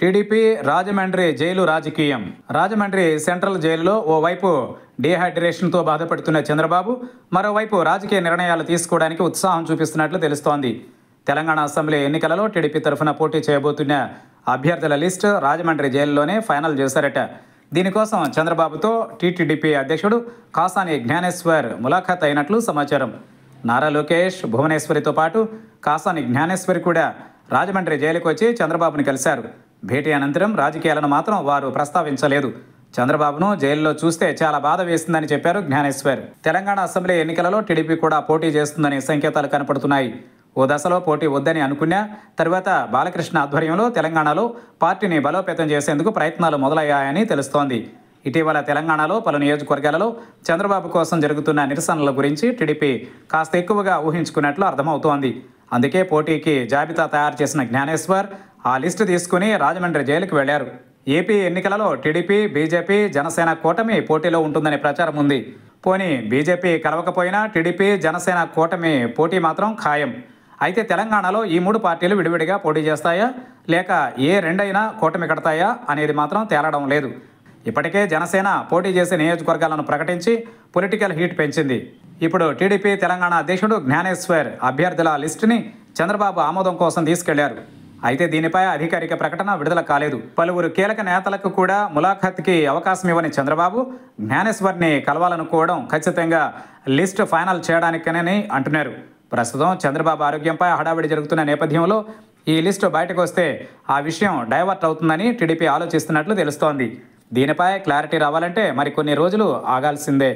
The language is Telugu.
టీడీపీ రాజమండ్రి జైలు రాజకీయం రాజమండ్రి సెంట్రల్ జైలులో ఓవైపు డీహైడ్రేషన్తో బాధపడుతున్న చంద్రబాబు మరోవైపు రాజకీయ నిర్ణయాలు తీసుకోవడానికి ఉత్సాహం చూపిస్తున్నట్లు తెలుస్తోంది తెలంగాణ అసెంబ్లీ ఎన్నికలలో టీడీపీ తరఫున పోటీ చేయబోతున్న అభ్యర్థుల లిస్టు రాజమండ్రి జైలులోనే ఫైనల్ చేశారట దీనికోసం చంద్రబాబుతో టీటీడీపీ అధ్యక్షుడు కాసాని జ్ఞానేశ్వర్ ములాఖాత్ అయినట్లు సమాచారం నారా లోకేష్ భువనేశ్వరితో పాటు కాసాని జ్ఞానేశ్వరి కూడా రాజమండ్రి జైలుకు వచ్చి చంద్రబాబును కలిశారు భేటీ అనంతరం రాజకీయాలను మాత్రం వారు ప్రస్తావించలేదు చంద్రబాబును జైల్లో చూస్తే చాలా బాధ వేస్తుందని చెప్పారు జ్ఞానేశ్వర్ తెలంగాణ అసెంబ్లీ ఎన్నికలలో టీడీపీ కూడా పోటీ చేస్తుందనే సంకేతాలు కనపడుతున్నాయి ఓ దశలో పోటీ వద్దని అనుకున్నా తర్వాత బాలకృష్ణ ఆధ్వర్యంలో తెలంగాణలో పార్టీని బలోపేతం చేసేందుకు ప్రయత్నాలు మొదలయ్యాయని తెలుస్తోంది ఇటీవల తెలంగాణలో పలు నియోజకవర్గాలలో చంద్రబాబు కోసం జరుగుతున్న నిరసనల గురించి టీడీపీ కాస్త ఎక్కువగా ఊహించుకున్నట్లు అర్థమవుతోంది అందుకే పోటీకి జాబితా తయారు చేసిన జ్ఞానేశ్వర్ ఆ లిస్టు తీసుకుని రాజమండ్రి జైలుకు వెళ్లారు ఏపీ ఎన్నికలలో టీడీపీ బీజేపీ జనసేన కూటమి పోటీలో ఉంటుందనే ప్రచారం ఉంది పోనీ బీజేపీ కలవకపోయినా టీడీపీ జనసేన కూటమి పోటీ మాత్రం ఖాయం అయితే తెలంగాణలో ఈ మూడు పార్టీలు విడివిడిగా పోటీ చేస్తాయా లేక ఏ రెండైనా కూటమి కడతాయా అనేది మాత్రం తేలడం లేదు ఇప్పటికే జనసేన పోటీ చేసే నియోజకవర్గాలను ప్రకటించి పొలిటికల్ హీట్ పెంచింది ఇప్పుడు టీడీపీ తెలంగాణ అధ్యక్షుడు జ్ఞానేశ్వర్ అభ్యర్థుల లిస్టుని చంద్రబాబు ఆమోదం కోసం తీసుకెళ్లారు అయితే దీనిపై అధికారిక ప్రకటన విడుదల కాలేదు పలువురు కీలక నేతలకు కూడా ములాఖత్కి అవకాశం ఇవ్వని చంద్రబాబు జ్ఞానేశ్వర్ని కలవాలనుకోవడం ఖచ్చితంగా లిస్ట్ ఫైనల్ చేయడానికనని అంటున్నారు ప్రస్తుతం చంద్రబాబు ఆరోగ్యంపై హడావిడి జరుగుతున్న నేపథ్యంలో ఈ లిస్టు బయటకు వస్తే ఆ విషయం డైవర్ట్ అవుతుందని టీడీపీ ఆలోచిస్తున్నట్లు తెలుస్తోంది దీనిపై క్లారిటీ రావాలంటే మరికొన్ని రోజులు ఆగాల్సిందే